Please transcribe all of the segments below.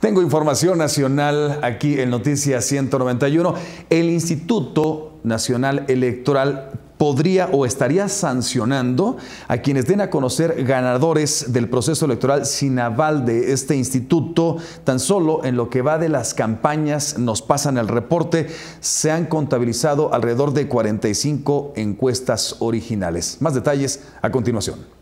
Tengo información nacional aquí en Noticias 191. El Instituto Nacional Electoral podría o estaría sancionando a quienes den a conocer ganadores del proceso electoral sin aval de este instituto. Tan solo en lo que va de las campañas, nos pasan el reporte, se han contabilizado alrededor de 45 encuestas originales. Más detalles a continuación.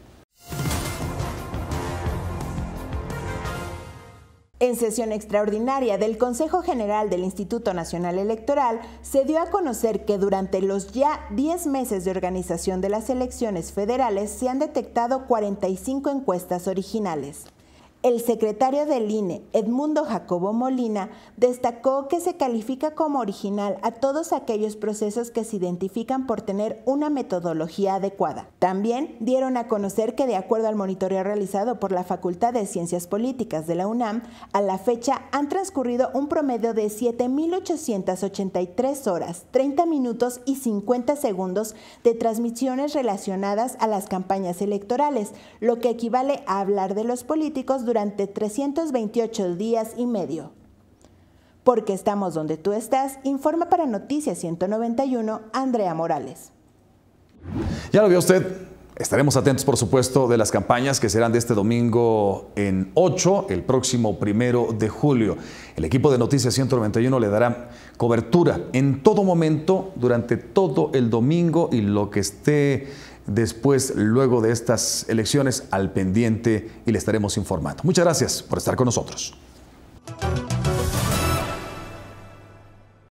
En sesión extraordinaria del Consejo General del Instituto Nacional Electoral, se dio a conocer que durante los ya 10 meses de organización de las elecciones federales se han detectado 45 encuestas originales. El secretario del INE, Edmundo Jacobo Molina, destacó que se califica como original a todos aquellos procesos que se identifican por tener una metodología adecuada. También dieron a conocer que de acuerdo al monitoreo realizado por la Facultad de Ciencias Políticas de la UNAM, a la fecha han transcurrido un promedio de 7.883 horas, 30 minutos y 50 segundos de transmisiones relacionadas a las campañas electorales, lo que equivale a hablar de los políticos durante durante 328 días y medio. Porque estamos donde tú estás, informa para Noticias 191 Andrea Morales. Ya lo vio usted. Estaremos atentos, por supuesto, de las campañas que serán de este domingo en 8, el próximo primero de julio. El equipo de Noticias 191 le dará cobertura en todo momento, durante todo el domingo y lo que esté después, luego de estas elecciones, al pendiente y le estaremos informando. Muchas gracias por estar con nosotros.